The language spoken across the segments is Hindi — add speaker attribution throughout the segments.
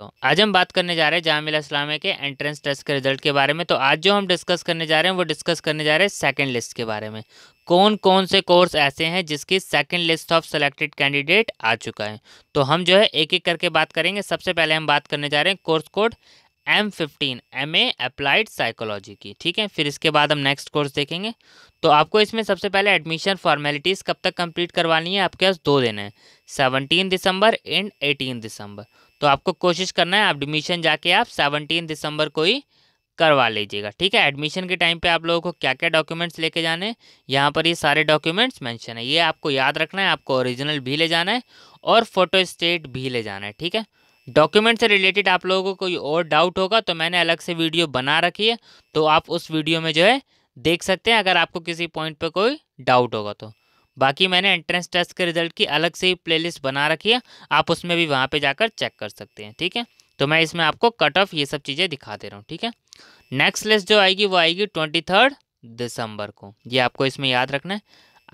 Speaker 1: तो आज हम बात करने जा रहे हैं जामिया इस्लामे के एंट्रेंस टेस्ट के रिजल्ट के बारे में तो आज जो हम डिस्कस करने जा रहे हैं वो डिस्कस करने जा रहे हैं सेकंड लिस्ट के बारे में कौन कौन से कोर्स ऐसे हैं जिसकी second list of selected candidate आ चुका है तो हम जो है एक एक करके बात करेंगे सबसे पहले हम बात करने जा रहे हैं course code M fifteen M A applied psychology की ठीक है फिर इसके बाद हम नेक्स्ट कोर्स देखेंगे तो आपको इसमें सबसे पहले एडमिशन फॉर्मेलिटीज़ कब तक कंप्लीट करवानी है आपके पास दो दिन है seventeen December and eighteen December तो आपको कोशिश करना है आप एडमिशन जाके आप सेवनटीन दिसंबर को ही करवा लीजिएगा ठीक है एडमिशन के टाइम पे आप लोगों को क्या क्या डॉक्यूमेंट्स लेके जाने यहाँ पर ये सारे डॉक्यूमेंट्स मेंशन है ये आपको याद रखना है आपको ओरिजिनल भी ले जाना है और फोटो स्टेट भी ले जाना है ठीक है डॉक्यूमेंट से रिलेटेड आप लोगों को कोई और डाउट होगा तो मैंने अलग से वीडियो बना रखी है तो आप उस वीडियो में जो है देख सकते हैं अगर आपको किसी पॉइंट पर कोई डाउट होगा तो बाकी मैंने एंट्रेंस टेस्ट के रिजल्ट की अलग से ही प्लेलिस्ट बना रखी है आप उसमें भी वहाँ पे जाकर चेक कर सकते हैं ठीक है तो मैं इसमें आपको कट ऑफ ये सब चीज़ें दिखा दे रहा हूँ ठीक है नेक्स्ट लिस्ट जो आएगी वो आएगी ट्वेंटी थर्ड दिसंबर को ये आपको इसमें याद रखना है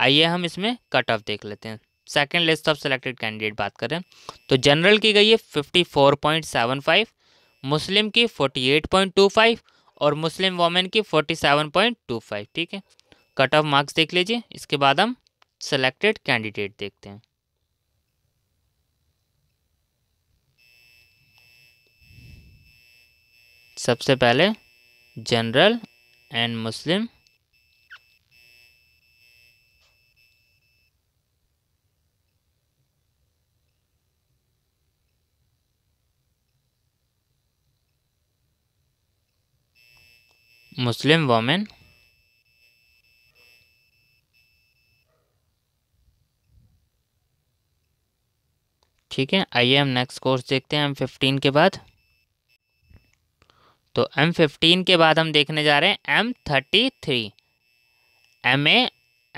Speaker 1: आइए हम इसमें कट ऑफ देख लेते हैं second list of selected candidate बात करें तो जनरल की गई है fifty four point seven five Muslim की forty eight point two five और मुस्लिम वामेन की forty seven point two five ठीक है कट ऑफ मार्क्स देख लीजिए इसके बाद हम सेलेक्टेड कैंडिडेट देखते हैं सबसे पहले general and Muslim Muslim women ठीक है आइए हम नेक्स्ट कोर्स देखते हैं एम फिफ्टीन के बाद तो एम फिफ्टीन के बाद हम देखने जा रहे हैं M thirty three M A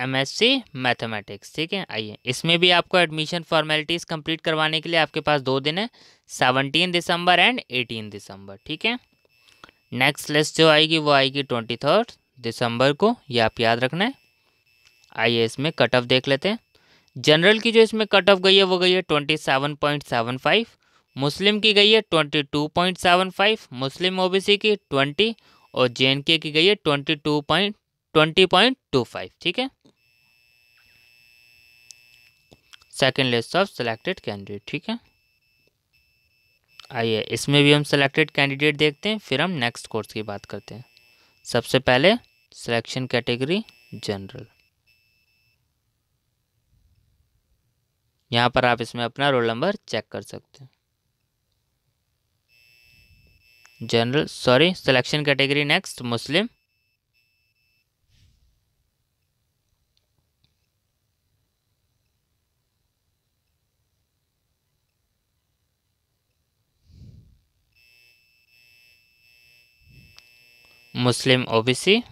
Speaker 1: M S C mathematics ठीक है आइए इसमें भी आपको एडमिशन फॉर्मेलिटीज़ कंप्लीट करवाने के लिए आपके पास दो दिन है seventeen December and eighteen December ठीक है नेक्स्ट लिस्ट जो आएगी वो आएगी ट्वेंटी थर्ड दिसंबर को ये आप याद रखना है आइए इसमें कट ऑफ देख लेते हैं जनरल की जो इसमें कट ऑफ गई है वो गई है twenty seven point seven five Muslim की गई है twenty two point seven five Muslim OBC की ट्वेंटी और जे की गई है twenty two point twenty point two five ठीक है second list of selected candidate ठीक है आइए इसमें भी हम सेलेक्टेड कैंडिडेट देखते हैं फिर हम नेक्स्ट कोर्स की बात करते हैं सबसे पहले सिलेक्शन कैटेगरी जनरल यहाँ पर आप इसमें अपना रोल नंबर चेक कर सकते हैं general sorry selection category next Muslim Muslim OBC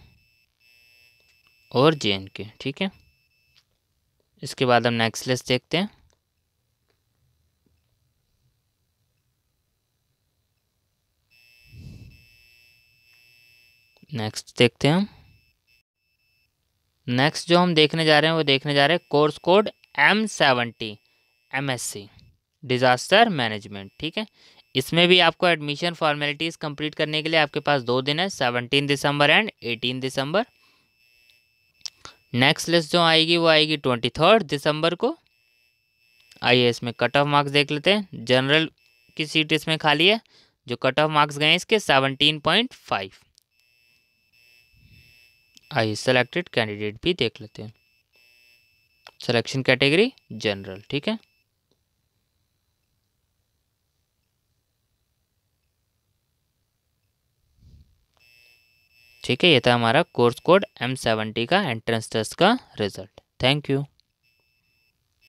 Speaker 1: और जे एंड के ठीक है इसके बाद हम नेक्स्ट लिस्ट देखते हैं नेक्स्ट देखते हैं हम नेक्स्ट जो हम देखने जा रहे हैं वो देखने जा रहे हैं course code M seventy M S C disaster management ठीक है इसमें भी आपको एडमिशन फॉर्मेलिटीज़ कंप्लीट करने के लिए आपके पास दो दिन है seventeen December and eighteen December next list जो आएगी वो आएगी ट्वेंटी थर्ड दिसंबर को आइए इसमें कट ऑफ मार्क्स देख लेते हैं जनरल की सीट इसमें खाली है जो कट ऑफ मार्क्स गए इसके सेवनटीन पॉइंट फाइव आइए सेलेक्टेड कैंडिडेट भी देख लेते हैं सिलेक्शन कैटेगरी जनरल ठीक है ठीक है ये था हमारा कोर्स कोड एम सेवेंटी का एंट्रेंस टेस्ट का रिजल्ट थैंक यू